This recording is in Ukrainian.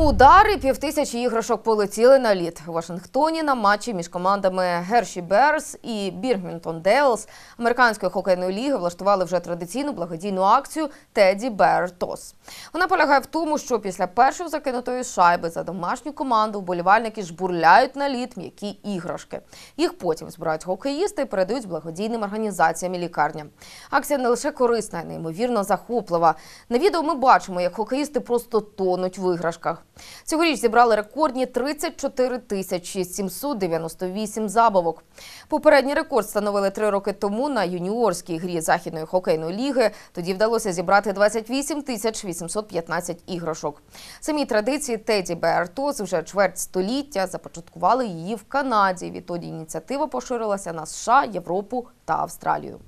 Удари півтисячі іграшок полетіли на лід. У Вашингтоні на матчі між командами Герші Берс і Бірмінтон Дейлс американської хокейної ліги влаштували вже традиційну благодійну акцію Теді Бер Тос. Вона полягає в тому, що після першої закинутої шайби за домашню команду вболівальники жбурляють на лід м'які іграшки. Їх потім збирають хокеїсти і передають благодійним організаціям і лікарням. Акція не лише корисна, а й неймовірно захоплива. На відео ми бачимо, як хокеїсти просто тонуть в іграшках. Цьогоріч зібрали рекордні 34 тисячі 798 забавок. Попередній рекорд встановили три роки тому на юніорській грі західної хокейної ліги. Тоді вдалося зібрати 28 тисяч 815 іграшок. Самі традиції Теді Беартос вже чверть століття започаткували її в Канаді. Відтоді ініціатива поширилася на США, Європу та Австралію.